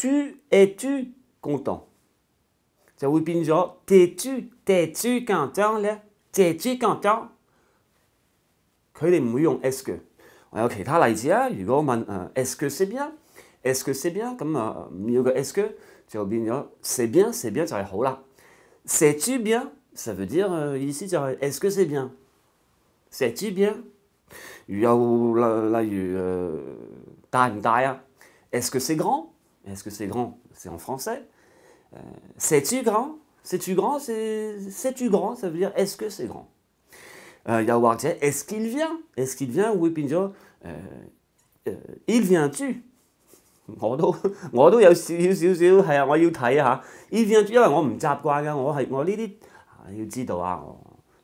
tu es-tu content? Ça vous pince t'es-tu, t'es-tu content là? T'es-tu content? Que est-ce que? Ok, Si on demande est-ce que c'est bien? Est-ce que c'est bien? Comme, euh, est-ce que? C'est bien, c'est bien, c'est bien. C'est-tu bien? Ça veut dire ici, est-ce que c'est bien? C'est-tu bien? a là, euh, Est-ce que c'est grand? Est-ce que c'est grand C'est en français. c'est-tu euh, grand C'est-tu grand C'est-tu grand Ça veut dire est-ce que c'est grand euh, est-ce qu'il vient Est-ce qu'il vient Oui, Pinjo, euh, euh, il vient-tu Moi Il vient-tu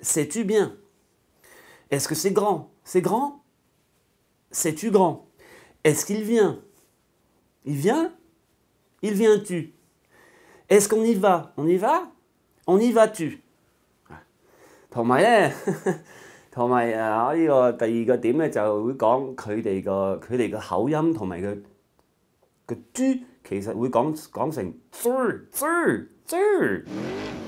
Sais-tu bien Est-ce que c'est grand C'est grand Sais-tu grand Est-ce qu'il vient Il vient Il vient tu Est-ce qu'on y va On y va On y va tu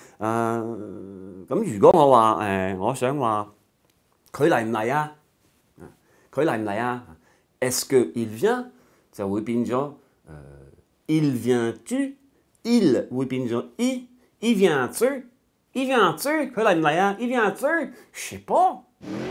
est ce que il vient？就會變咗誒、呃、il vient-tu？il 會變咗 Il vient tu Il vient tu Il vient Je sais pas。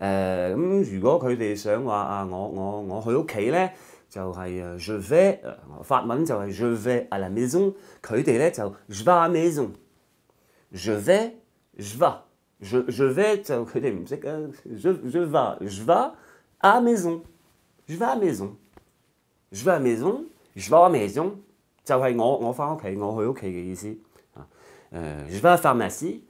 à je vais，法文就係 je vais à la maison je vais à la maison，je je vais je vais 就佢哋唔識啊，je je vais à la Je vais à la Je vais à la je vais à la Je vais à la pharmacie。